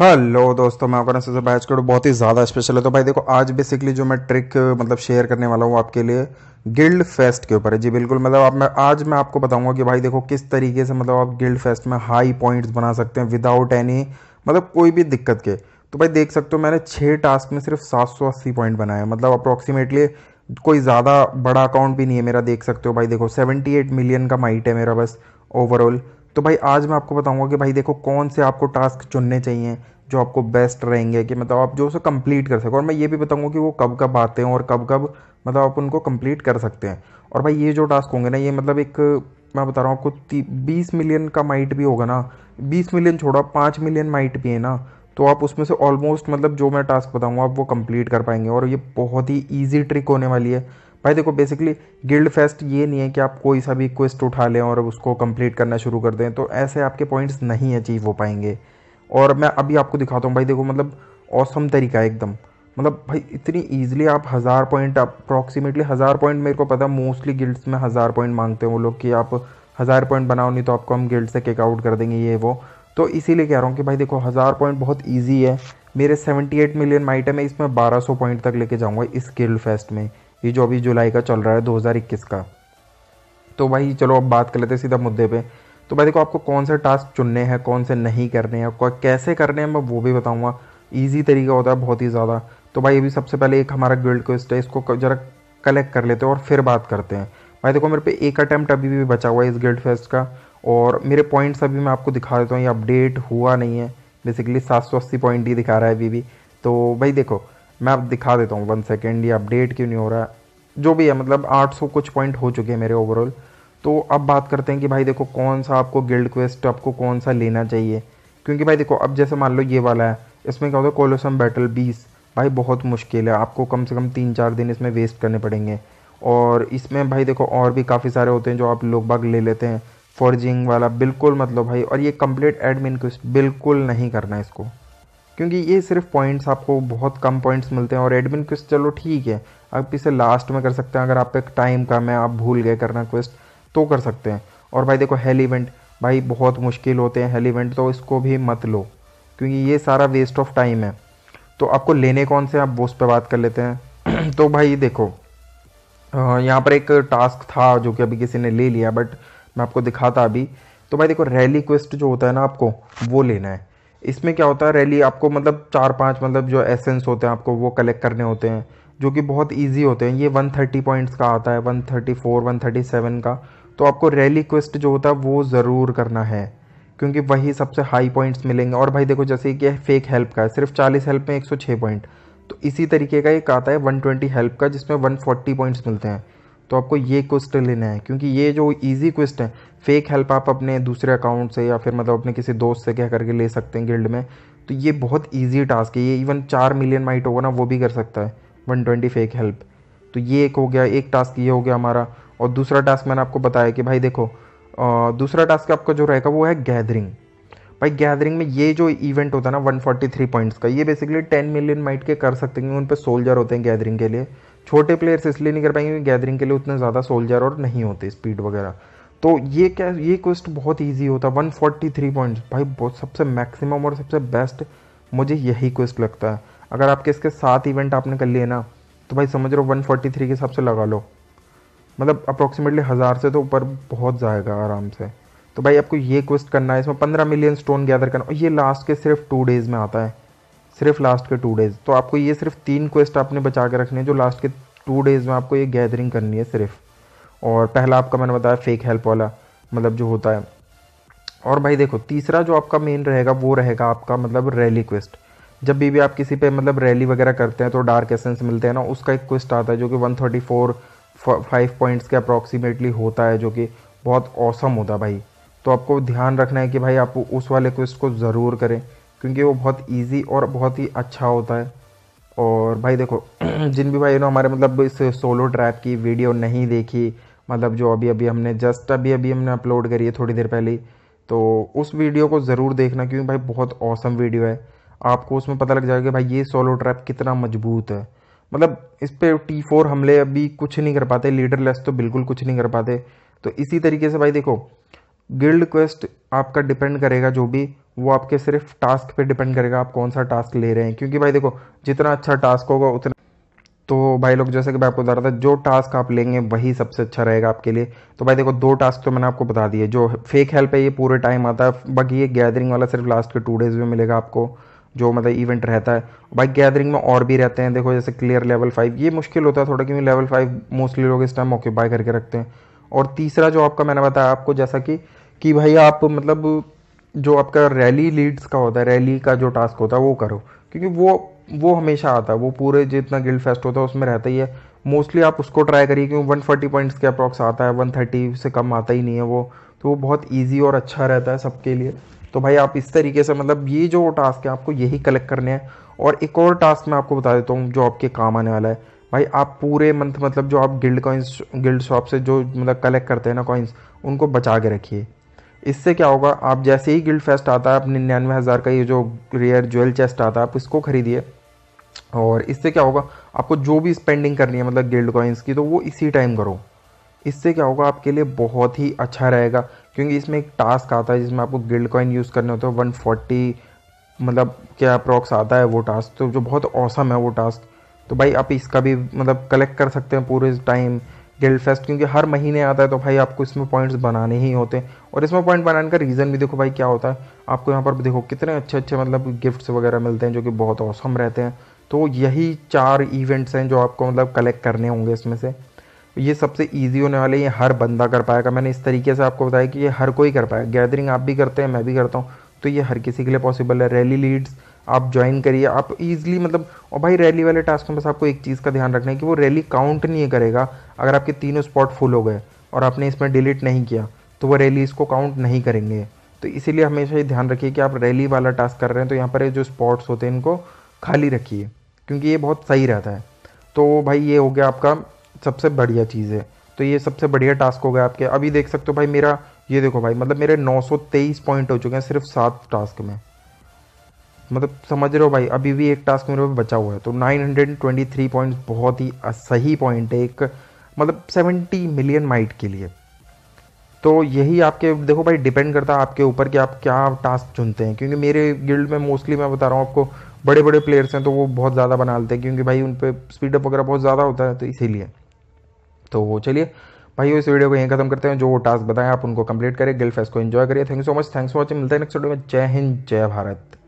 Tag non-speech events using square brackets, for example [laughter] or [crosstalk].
hello अच्छा, दोस्तों मैं आपका सबसे बैच करूँ बहुत ही ज़्यादा स्पेशल है तो भाई देखो आज बेसिकली जो मैं ट्रिक मतलब शेयर करने वाला हूँ आपके लिए गिल्ड फेस्ट के ऊपर है जी बिल्कुल मतलब आप मैं आज मैं आपको बताऊंगा कि भाई देखो किस तरीके से मतलब आप गिल्ड फेस्ट में हाई पॉइंट्स बना सकते हैं विदाउट एनी मतलब कोई भी दिक्कत के तो भाई देख सकते हो मैंने छः टास्क में सिर्फ सात सौ अस्सी पॉइंट बनाए मतलब अप्रॉक्सीमेटली कोई ज़्यादा बड़ा अकाउंट भी नहीं है मेरा देख सकते हो भाई देखो सेवेंटी एट मिलियन का माइट है मेरा बस ओवरऑल तो भाई आज मैं आपको बताऊंगा कि भाई देखो कौन से आपको टास्क चुनने चाहिए जो आपको बेस्ट रहेंगे कि मतलब आप जो उसे कंप्लीट कर सको और मैं ये भी बताऊंगा कि वो कब कब आते हैं और कब कब मतलब आप उनको कंप्लीट कर सकते हैं और भाई ये जो टास्क होंगे ना ये मतलब एक मैं बता रहा हूँ आपको बीस मिलियन का माइट भी होगा ना बीस मिलियन छोड़ा पाँच मिलियन माइट भी है ना तो आप उसमें से ऑलमोस्ट मतलब जो मैं टास्क बताऊँगा आप वो कंप्लीट कर पाएंगे और ये बहुत ही ईजी ट्रिक होने वाली है भाई देखो बेसिकली गिल्ड फेस्ट ये नहीं है कि आप कोई सा भी क्वेस्ट उठा लें और उसको कंप्लीट करना शुरू कर दें तो ऐसे आपके पॉइंट्स नहीं अचीव हो पाएंगे और मैं अभी आपको दिखाता हूँ भाई देखो मतलब औसम तरीका है एकदम मतलब भाई इतनी ईजिली आप हज़ार पॉइंट अप्रॉक्सीमेटली हज़ार पॉइंट मेरे को पता मोस्टली गिल्ड्स में हज़ार पॉइंट मांगते हैं वो लोग कि आप हज़ार पॉइंट बनाओ नहीं तो आपको हम गिल्ड से टेकआउट आउट कर देंगे ये वो तो इसीलिए कह रहा हूँ कि भाई देखो हज़ार पॉइंट बहुत ईजी है मेरे सेवेंटी एट मिलियन माइटम है इसमें बारह सौ पॉइंट तक लेके जाऊँगा इस गिल्ड फेस्ट में ये जो अभी जुलाई का चल रहा है 2021 का तो भाई चलो अब बात कर लेते हैं सीधा मुद्दे पे तो भाई देखो आपको कौन से टास्क चुनने हैं कौन से नहीं करने हैं कैसे करने हैं मैं वो भी बताऊँगा ईजी तरीका होता है बहुत ही ज़्यादा तो भाई अभी सबसे पहले एक हमारा गिल्ड क्वेस्ट है इसको ज़रा कलेक्ट कर लेते हैं और फिर बात करते हैं भाई देखो मेरे पे एक अटैम्प्ट अभी भी बचा हुआ है इस गिल्ड फेस्ट का और मेरे पॉइंट्स अभी मैं आपको दिखा देता हूँ ये अपडेट हुआ नहीं है बेसिकली सात सौ अस्सी पॉइंट ही दिखा रहा है अभी भी तो भाई देखो मैं अब दिखा देता हूँ वन सेकेंड ये अपडेट क्यों नहीं हो रहा जो भी है मतलब 800 कुछ पॉइंट हो चुके हैं मेरे ओवरऑल तो अब बात करते हैं कि भाई देखो कौन सा आपको गिल्ड क्वेस्ट आपको कौन सा लेना चाहिए क्योंकि भाई देखो अब जैसे मान लो ये वाला है इसमें क्या होता है कोलोसम बैटल बीस भाई बहुत मुश्किल है आपको कम से कम तीन चार दिन इसमें वेस्ट करने पड़ेंगे और इसमें भाई देखो और भी काफ़ी सारे होते हैं जो आप लोग बाग ले लेते हैं फॉर्जिंग वाला बिल्कुल मतलब भाई और ये कंप्लीट एडमिन क्वेस्ट बिल्कुल नहीं करना है इसको क्योंकि ये सिर्फ पॉइंट्स आपको बहुत कम पॉइंट्स मिलते हैं और एडमिन क्विस्ट चलो ठीक है आप इसे लास्ट में कर सकते हैं अगर आप पे टाइम कम है आप भूल गए करना क्वेस्ट तो कर सकते हैं और भाई देखो हेल इवेंट भाई बहुत मुश्किल होते हैं हेल इवेंट तो इसको भी मत लो क्योंकि ये सारा वेस्ट ऑफ टाइम है तो आपको लेने कौन से आप उस पर बात कर लेते हैं [clears throat] तो भाई देखो यहाँ पर एक टास्क था जो कि अभी किसी ने ले लिया बट मैं आपको दिखाता अभी तो भाई देखो रैली क्वेस्ट जो होता है ना आपको वो लेना है इसमें क्या होता है रैली आपको मतलब चार पाँच मतलब जो एसेंस होते हैं आपको वो कलेक्ट करने होते हैं जो कि बहुत ईजी होते हैं ये 130 पॉइंट्स का आता है 134 137 का तो आपको रैली क्वेस्ट जो होता है वो ज़रूर करना है क्योंकि वही सबसे हाई पॉइंट्स मिलेंगे और भाई देखो जैसे कि फेक हेल्प का है सिर्फ 40 हेल्प में 106 पॉइंट तो इसी तरीके का एक आता है 120 हेल्प का जिसमें 140 पॉइंट्स मिलते हैं तो आपको ये क्वेस्ट लेना है क्योंकि ये जो ईजी क्वेस्ट है फेक हेल्प आप अपने दूसरे अकाउंट से या फिर मतलब अपने किसी दोस्त से कह करके ले सकते हैं गिल्ड में तो ये बहुत ईजी टास्क है ये इवन चार मिलियन माइट होगा ना वो भी कर सकता है वन ट्वेंटी फेक हेल्प तो ये एक हो गया एक टास्क ये हो गया हमारा और दूसरा टास्क मैंने आपको बताया कि भाई देखो दूसरा टास्क आपका जो रहेगा वो है गैदरिंग भाई गैदरिंग में ये जो इवेंट होता है ना 143 पॉइंट्स का ये बेसिकली 10 मिलियन माइट के कर सकते हैं उन पर सोल्जर होते हैं गैदरिंग के लिए छोटे प्लेयर्स इसलिए नहीं कर पाएंगे क्योंकि गैदरिंग के लिए उतने ज़्यादा सोल्जर और नहीं होते स्पीड वगैरह तो ये क्या ये क्वेस्ट बहुत ईजी होता है थ्री पॉइंट्स भाई बहुत सबसे मैक्सिमम और सबसे बेस्ट मुझे यही क्वेस्ट लगता है अगर आपके इसके सात इवेंट आपने कर लिए ना तो भाई समझ लो थ्री के हिसाब से लगा लो मतलब अप्रोक्सीमेटली हज़ार से तो ऊपर बहुत जाएगा आराम से तो भाई आपको ये क्वेस्ट करना है इसमें पंद्रह मिलियन स्टोन गैदर करना और ये लास्ट के सिर्फ टू डेज़ में आता है सिर्फ लास्ट के टू डेज़ तो आपको ये सिर्फ तीन क्वेस्ट आपने बचा के रखने हैं जो लास्ट के टू डेज़ में आपको ये गैदरिंग करनी है सिर्फ और पहला आपका मैंने बताया फेक हेल्प वाला मतलब जो होता है और भाई देखो तीसरा जो आपका मेन रहेगा वो रहेगा आपका मतलब रैली क्वेस्ट जब भी भी आप किसी पे मतलब रैली वगैरह करते हैं तो डार्क एसेंस मिलते हैं ना उसका एक क्वेस्ट आता है जो कि 134 फाइव पॉइंट्स के अप्रॉक्सीमेटली होता है जो कि बहुत औसम होता है भाई तो आपको ध्यान रखना है कि भाई आप उस वाले क्वेस्ट को ज़रूर करें क्योंकि वो बहुत ईजी और बहुत ही अच्छा होता है और भाई देखो [clears throat] जिन भी भाई ने हमारे मतलब इस सोलो ट्रैप की वीडियो नहीं देखी मतलब जो अभी अभी हमने जस्ट अभी अभी हमने अपलोड करी है थोड़ी देर पहले तो उस वीडियो को ज़रूर देखना क्योंकि भाई बहुत औसम वीडियो है आपको उसमें पता लग जाएगा कि भाई ये सोलो ट्रैप कितना मजबूत है मतलब इस पर टी फोर हमले अभी कुछ नहीं कर पाते लीडरलेस तो बिल्कुल कुछ नहीं कर पाते तो इसी तरीके से भाई देखो गिल्ड क्वेस्ट आपका डिपेंड करेगा जो भी वो आपके सिर्फ टास्क पे डिपेंड करेगा आप कौन सा टास्क ले रहे हैं क्योंकि भाई देखो जितना अच्छा टास्क होगा उतना तो भाई लोग जैसे कि मैं आपको बता रहा था जो टास्क आप लेंगे वही सबसे अच्छा रहेगा आपके लिए तो भाई देखो दो टास्क तो मैंने आपको बता दिए जो फेक हेल्प है ये पूरे टाइम आता है बाकी ये गैदरिंग वाला सिर्फ लास्ट के टू डेज़ में मिलेगा आपको जो मतलब इवेंट रहता है भाई गैदरिंग में और भी रहते हैं देखो जैसे क्लियर लेवल फाइव ये मुश्किल होता है थोड़ा क्योंकि लेवल फाइव मोस्टली लोग इस टाइम ऑक्यूपाई करके रखते हैं और तीसरा जो आपका मैंने बताया आपको जैसा कि कि भाई आप मतलब जो आपका रैली लीड्स का होता है रैली का जो टास्क होता है वो करो क्योंकि वो वो हमेशा आता है वो पूरे जितना गिल्ड फेस्ट होता है उसमें रहता ही है मोस्टली आप उसको ट्राई करिए क्योंकि वन फोर्टी पॉइंट्स के अप्रॉक्स आता है वन थर्टी से कम आता ही नहीं है वो तो वो बहुत ईजी और अच्छा रहता है सबके लिए तो भाई आप इस तरीके से मतलब ये जो टास्क है आपको यही कलेक्ट करने हैं और एक और टास्क मैं आपको बता देता हूँ जो आपके काम आने वाला है भाई आप पूरे मंथ मतलब जो आप गिल्ड कॉइंस गिल्ड शॉप से जो मतलब कलेक्ट करते हैं ना कॉइन्स उनको बचा के रखिए इससे क्या होगा आप जैसे ही गिल्ड फेस्ट आता है आप निन्यानवे हज़ार का ये जो रेयर ज्वेल चेस्ट आता है आप इसको खरीदिए और इससे क्या होगा आपको जो भी स्पेंडिंग करनी है मतलब गिल्ड कॉइन्स की तो वो इसी टाइम करो इससे क्या होगा आपके लिए बहुत ही अच्छा रहेगा क्योंकि इसमें एक टास्क आता है जिसमें आपको गिल्ड कॉइन यूज़ करने होते हैं वन फोर्टी मतलब क्या अप्रॉक्स आता है वो टास्क तो जो बहुत औसम है वो टास्क तो भाई आप इसका भी मतलब कलेक्ट कर सकते हैं पूरे टाइम गिल्ड फेस्ट क्योंकि हर महीने आता है तो भाई आपको इसमें पॉइंट्स बनाने ही होते हैं और इसमें पॉइंट बनाने का रीज़न भी देखो भाई क्या होता है आपको यहाँ पर देखो कितने अच्छे अच्छे मतलब गिफ्ट्स वगैरह मिलते हैं जो कि बहुत औसम रहते हैं तो यही चार इवेंट्स हैं जो आपको मतलब कलेक्ट करने होंगे इसमें से ये सबसे ईजी होने वाले ये हर बंदा कर पाएगा मैंने इस तरीके से आपको बताया कि ये हर कोई कर पाएगा गैदरिंग आप भी करते हैं मैं भी करता हूँ तो ये हर किसी के लिए पॉसिबल है रैली लीड्स आप ज्वाइन करिए आप इजिली मतलब और भाई रैली वाले टास्क में बस आपको एक चीज़ का ध्यान रखना है कि वो रैली काउंट नहीं करेगा अगर आपके तीनों स्पॉट फुल हो गए और आपने इसमें डिलीट नहीं किया तो वो रैली इसको काउंट नहीं करेंगे तो इसीलिए हमेशा ये ध्यान रखिए कि आप रैली वाला टास्क कर रहे हैं तो यहाँ पर जो स्पॉट्स होते हैं इनको खाली रखिए क्योंकि ये बहुत सही रहता है तो भाई ये हो गया आपका सबसे बढ़िया चीज़ है तो ये सबसे बढ़िया टास्क हो गया आपके अभी देख सकते हो भाई मेरा ये देखो भाई मतलब मेरे 923 पॉइंट हो चुके हैं सिर्फ सात टास्क में मतलब समझ रहे हो भाई अभी भी एक टास्क मेरे पे बचा हुआ है तो 923 पॉइंट्स बहुत ही सही पॉइंट है एक मतलब 70 मिलियन माइट के लिए तो यही आपके देखो भाई डिपेंड करता है आपके ऊपर कि आप क्या टास्क चुनते हैं क्योंकि मेरे गिल्ड में मोस्टली मैं बता रहा हूँ आपको बड़े बड़े प्लेयर्स हैं तो वो बहुत ज़्यादा बना लेते हैं क्योंकि भाई उन पर स्पीडअप वगैरह बहुत ज़्यादा होता है तो इसीलिए तो चलिए भाई इस वीडियो को यहीं खत्म करते हैं जो वो टास्क बताएं आप उनको कंप्लीट करें गिल्ड फेस्ट को एंजॉय करिए thank you so much thanks for watching मिलते हैं नेक्स्ट वीडियो में जय हिंद जय भारत